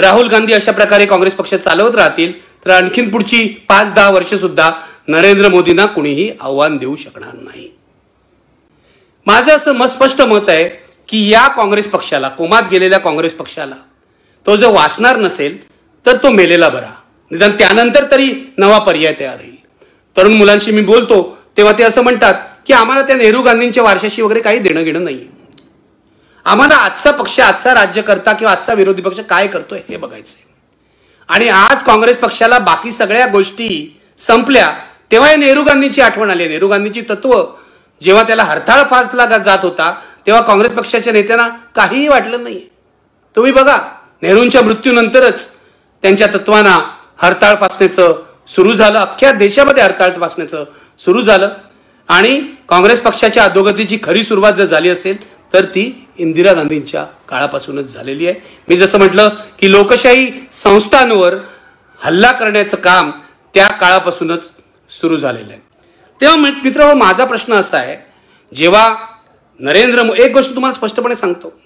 राहुल गांधी अशा प्रकारे काँग्रेस पक्ष चालवत राहतील तर आणखीन पुढची पाच दहा वर्ष सुद्धा नरेंद्र मोदींना कुणीही आव्हान देऊ शकणार नाही माझं असं स्पष्ट मत आहे की या काँग्रेस पक्षाला कोमात गेलेल्या काँग्रेस पक्षाला तो जर वाचणार नसेल तर तो मेलेला बरा निदान त्यानंतर तरी नवा पर्याय तयार होईल तरुण मुलांशी मी बोलतो तेव्हा ते असं म्हणतात की आम्हाला त्या नेहरू गांधींच्या वारशाशी वगैरे काही देणं घेणं नाही आम्हाला आजचा पक्ष आजचा राज्यकर्ता किंवा आजचा विरोधी पक्ष काय करतोय हे बघायचंय आणि आज काँग्रेस पक्षाला बाकी सगळ्या गोष्टी संपल्या तेव्हा या नेहरू गांधींची आठवण आली नेहरू गांधींची तत्व जेव्हा त्याला हरताळ फासला जात होता तेव्हा काँग्रेस पक्षाच्या नेत्यांना काहीही वाटलं नाही तुम्ही बघा नेहरूंच्या मृत्यूनंतरच त्यांच्या तत्वांना हरताळ फासण्याचं सुरू झालं अख्ख्या देशामध्ये हरताळ फासण्याचं सुरू झालं आणि काँग्रेस पक्षाच्या अधोगतीची खरी सुरुवात जर झाली असेल तर ती इंदिरा गांधींच्या काळापासूनच झालेली आहे मी जसं म्हटलं की लोकशाही संस्थांवर हल्ला करण्याचं काम त्या काळापासूनच सुरू झालेलं आहे तेव्हा मित्र माझा प्रश्न असा आहे जेव्हा नरेंद्र एक गोष्ट तुम्हाला स्पष्टपणे सांगतो